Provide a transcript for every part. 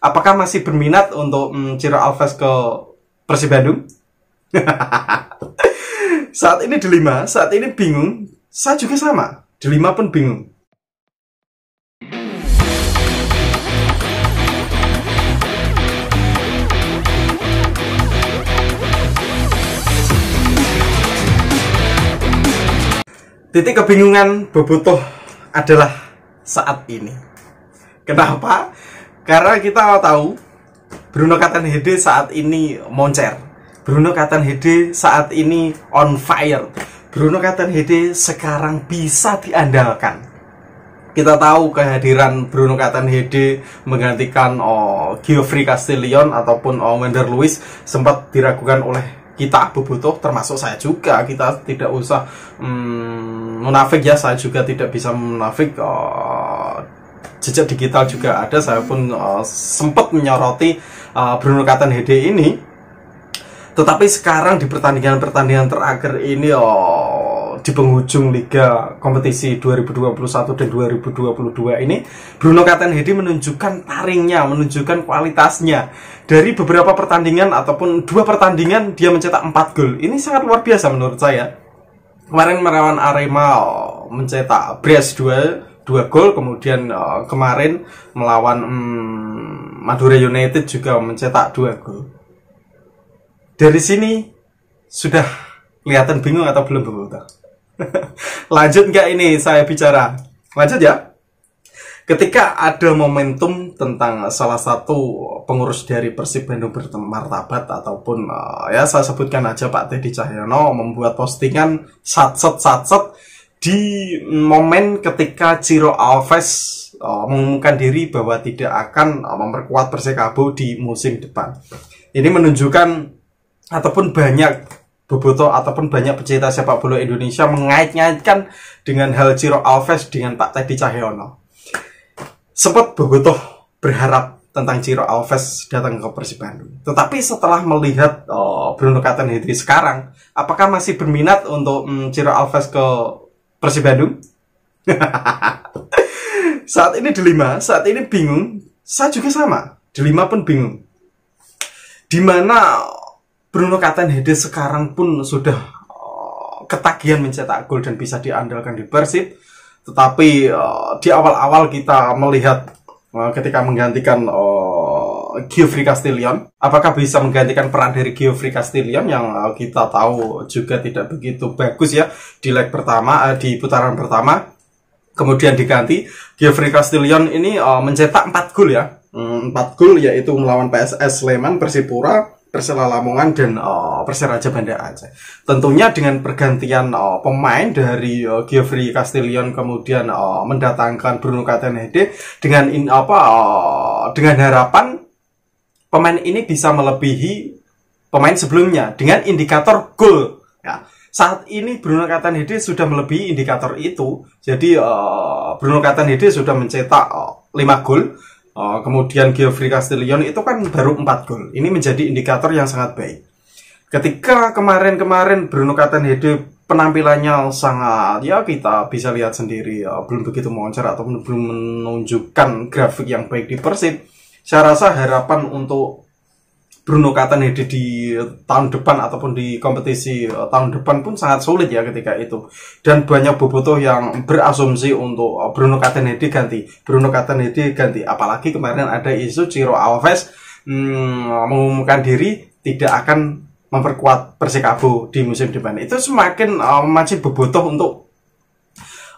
Apakah masih berminat untuk mm, Ciro Alves ke Persib Bandung? saat ini delima, saat ini bingung. Saya juga sama, delima pun bingung. titik kebingungan bobotoh adalah saat ini. Kenapa? Karena kita tahu Bruno Hede saat ini moncer. Bruno Hede saat ini on fire. Bruno Hede sekarang bisa diandalkan. Kita tahu kehadiran Bruno Hede menggantikan oh, Geoffrey Castellion ataupun oh, Wender Lewis sempat diragukan oleh kita butuh termasuk saya juga kita tidak usah hmm, munafik ya saya juga tidak bisa munafik oh, jejak digital juga ada saya pun uh, sempat menyoroti uh, Bruno HD ini tetapi sekarang di pertandingan-pertandingan terakhir ini oh di penghujung liga kompetisi 2021 dan 2022 ini Bruno Hedi menunjukkan taringnya, menunjukkan kualitasnya. Dari beberapa pertandingan ataupun dua pertandingan dia mencetak 4 gol. Ini sangat luar biasa menurut saya. Kemarin melawan Arema oh, mencetak brace 2 dua gol kemudian uh, kemarin melawan um, Madura United juga mencetak dua gol dari sini sudah kelihatan bingung atau belum berbuka lanjut nggak ini saya bicara lanjut ya ketika ada momentum tentang salah satu pengurus dari Persib Bandung bermartabat ataupun uh, ya saya sebutkan aja Pak Teddy Cahyono membuat postingan satset satset di momen ketika Ciro Alves uh, mengumumkan diri bahwa tidak akan uh, memperkuat Persikabo di musim depan. Ini menunjukkan ataupun banyak boboto ataupun banyak pecinta sepak bola Indonesia mengait-ngaitkan dengan hal Ciro Alves dengan Pak Teddy Cahyono. Sempat boboto berharap tentang Ciro Alves datang ke Persib Bandung. Tetapi setelah melihat uh, Bruno Cattanhidri sekarang, apakah masih berminat untuk um, Ciro Alves ke Persib Bandung. saat ini delima, saat ini bingung. Saya juga sama, delima pun bingung. Dimana Bruno Hede sekarang pun sudah eh, ketagihan mencetak gol dan bisa diandalkan di Persib. Tetapi eh, di awal-awal kita melihat eh, ketika menggantikan Geoffrey Castillion apakah bisa menggantikan peran dari Geoffrey Castillion yang eh, kita tahu juga tidak begitu bagus ya di leg pertama eh, di putaran pertama kemudian diganti Geoffrey Castillion ini uh, mencetak 4 gol ya 4 hmm, gol yaitu melawan PSS Sleman Persipura Persela Lamongan dan uh, Persiraja Banda Aceh. Tentunya dengan pergantian uh, pemain dari uh, Geoffrey Castillion kemudian uh, mendatangkan Bruno Catanede dengan in, apa uh, dengan harapan pemain ini bisa melebihi pemain sebelumnya dengan indikator gol. Ya. Saat ini Bruno Catanhede sudah melebihi indikator itu. Jadi uh, Bruno Catanhede sudah mencetak uh, eh, 5 gol. Uh, kemudian Geoffrey Castellion itu kan baru 4 gol. Ini menjadi indikator yang sangat baik. Ketika kemarin-kemarin Bruno Catanhede penampilannya sangat ya kita bisa lihat sendiri uh, belum begitu moncer atau belum menunjukkan grafik yang baik di Persib saya rasa harapan untuk Bruno Catanede di tahun depan ataupun di kompetisi eh, tahun depan pun sangat sulit ya ketika itu dan banyak bobotoh yang berasumsi untuk eh, Bruno Catanede ganti Bruno Catanede ganti apalagi kemarin ada isu Ciro Alves hmm, mengumumkan diri tidak akan memperkuat Persikabo di musim depan itu semakin uh, masih bobotoh untuk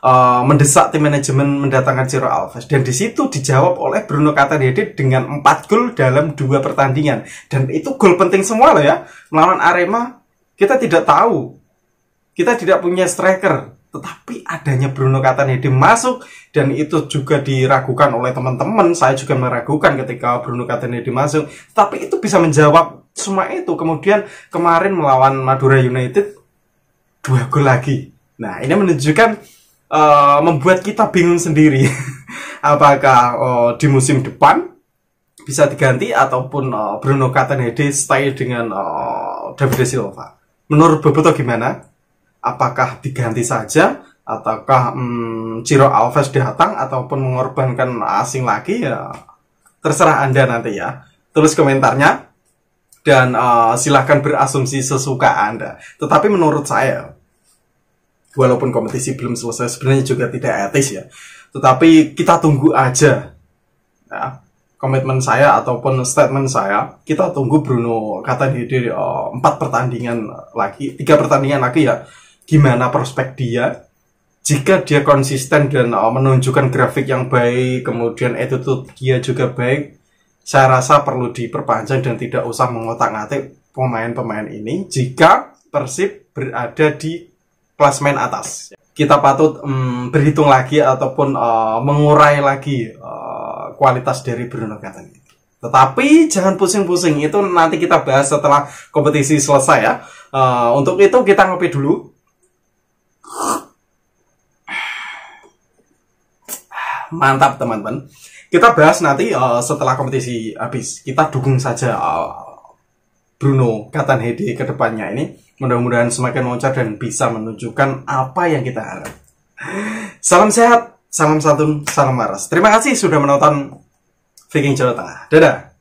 Eh, mendesak tim manajemen mendatangkan Ciro Alves dan disitu dijawab oleh Bruno Catanede dengan 4 gol dalam dua pertandingan dan itu gol penting semua loh ya melawan Arema kita tidak tahu kita tidak punya striker tetapi adanya Bruno Catanede masuk dan itu juga diragukan oleh teman-teman saya juga meragukan ketika Bruno Catanede masuk tapi itu bisa menjawab semua itu kemudian kemarin melawan Madura United dua gol lagi nah ini menunjukkan Eh, membuat kita bingung sendiri apakah uh, di musim depan bisa diganti ataupun uh, Bruno Catanede stay dengan uh, David Silva. Menurut Boboto gimana? Apakah diganti saja ataukah hmm, Ciro Alves datang ataupun mengorbankan asing lagi ya terserah Anda nanti ya. Tulis komentarnya dan uh, silahkan berasumsi sesuka Anda. Tetapi menurut saya walaupun kompetisi belum selesai sebenarnya juga tidak etis ya tetapi kita tunggu aja ya, komitmen saya ataupun statement saya kita tunggu Bruno kata di eh, empat pertandingan lagi tiga pertandingan lagi ya gimana prospek dia jika dia konsisten dan oh, menunjukkan grafik yang baik kemudian attitude dia juga baik saya rasa perlu diperpanjang dan tidak usah mengotak-ngatik pemain-pemain ini jika Persib berada di klasmen atas. Kita patut mm, berhitung lagi ataupun uh, mengurai lagi uh, kualitas dari Bruno Catania. Tetapi jangan pusing-pusing itu nanti kita bahas setelah kompetisi selesai ya. Uh, untuk itu kita ngopi dulu. Mantap teman-teman. Kita bahas nanti uh, setelah kompetisi habis. Kita dukung saja uh, Bruno Katanhede ke depannya ini Mudah-mudahan semakin moncer dan bisa menunjukkan apa yang kita harap. Salam sehat, salam santun, salam maras. Terima kasih sudah menonton Viking Jawa Tengah. Dadah!